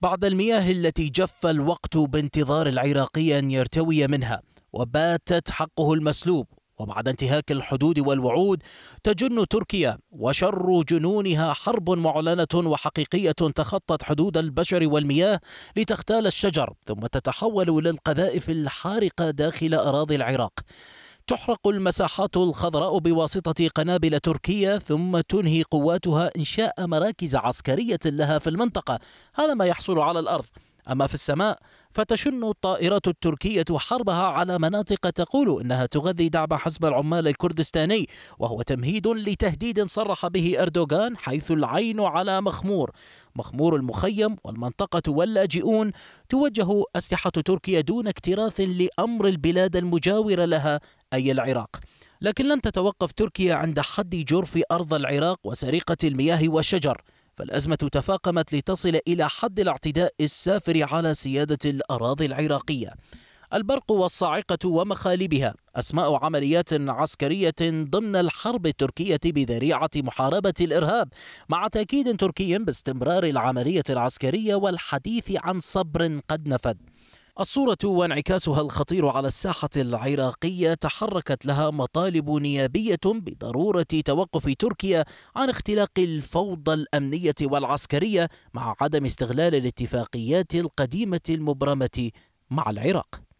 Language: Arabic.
بعد المياه التي جف الوقت بانتظار العراقي أن يرتوي منها وباتت حقه المسلوب وبعد انتهاك الحدود والوعود تجن تركيا وشر جنونها حرب معلنة وحقيقية تخطت حدود البشر والمياه لتختال الشجر ثم تتحول للقذائف الحارقة داخل أراضي العراق تحرق المساحات الخضراء بواسطة قنابل تركية ثم تنهي قواتها إنشاء مراكز عسكرية لها في المنطقة هذا ما يحصل على الأرض أما في السماء فتشن الطائرات التركية حربها على مناطق تقول إنها تغذي دعم حزب العمال الكردستاني وهو تمهيد لتهديد صرح به أردوغان حيث العين على مخمور مخمور المخيم والمنطقة واللاجئون توجه أسلحة تركيا دون اكتراث لأمر البلاد المجاورة لها أي العراق لكن لم تتوقف تركيا عند حد جرف أرض العراق وسرقة المياه والشجر فالأزمة تفاقمت لتصل إلى حد الاعتداء السافر على سيادة الأراضي العراقية البرق والصاعقة ومخالبها أسماء عمليات عسكرية ضمن الحرب التركية بذريعة محاربة الإرهاب مع تأكيد تركي باستمرار العملية العسكرية والحديث عن صبر قد نفد الصورة وانعكاسها الخطير على الساحة العراقية تحركت لها مطالب نيابية بضرورة توقف تركيا عن اختلاق الفوضى الأمنية والعسكرية مع عدم استغلال الاتفاقيات القديمة المبرمة مع العراق